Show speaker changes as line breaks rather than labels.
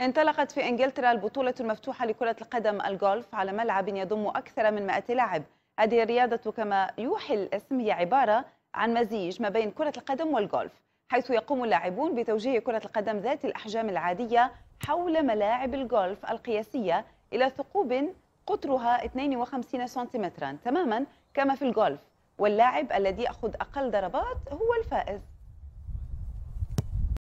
انطلقت في إنجلترا البطولة المفتوحة لكرة القدم الجولف على ملعب يضم أكثر من 100 لاعب هذه الرياضة كما يوحي الاسم هي عبارة عن مزيج ما بين كرة القدم والجولف حيث يقوم اللاعبون بتوجيه كرة القدم ذات الأحجام العادية حول ملاعب الجولف القياسية إلى ثقوب قطرها 52 سنتيمترا تماما كما في الجولف واللاعب الذي يأخذ أقل ضربات هو الفائز